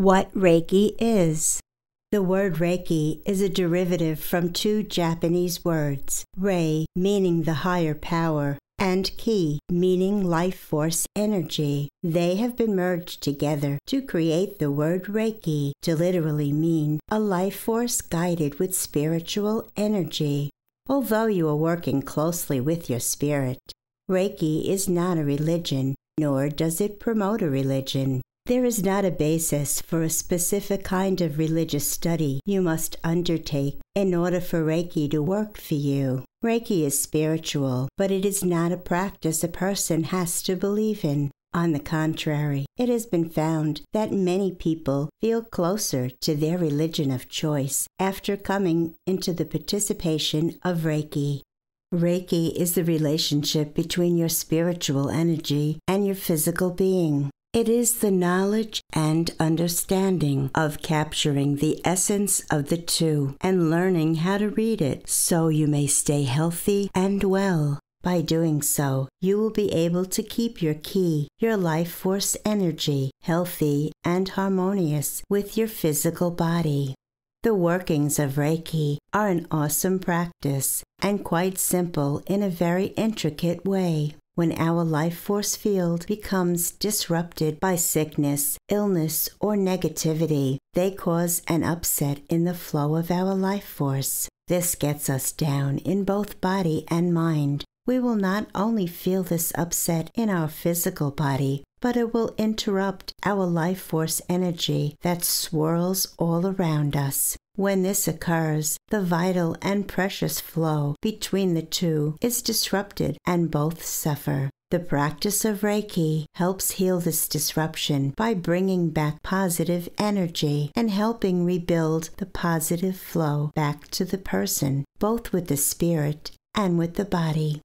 what Reiki is. The word Reiki is a derivative from two Japanese words, Rei, meaning the higher power, and Ki, meaning life force energy. They have been merged together to create the word Reiki, to literally mean a life force guided with spiritual energy. Although you are working closely with your spirit, Reiki is not a religion, nor does it promote a religion. There is not a basis for a specific kind of religious study you must undertake in order for Reiki to work for you. Reiki is spiritual, but it is not a practice a person has to believe in. On the contrary, it has been found that many people feel closer to their religion of choice after coming into the participation of Reiki. Reiki is the relationship between your spiritual energy and your physical being. It is the knowledge and understanding of capturing the essence of the two and learning how to read it so you may stay healthy and well. By doing so, you will be able to keep your key, your life force energy, healthy and harmonious with your physical body. The workings of Reiki are an awesome practice and quite simple in a very intricate way. When our life force field becomes disrupted by sickness, illness, or negativity, they cause an upset in the flow of our life force. This gets us down in both body and mind. We will not only feel this upset in our physical body, but it will interrupt our life force energy that swirls all around us. When this occurs, the vital and precious flow between the two is disrupted and both suffer. The practice of Reiki helps heal this disruption by bringing back positive energy and helping rebuild the positive flow back to the person, both with the spirit and with the body.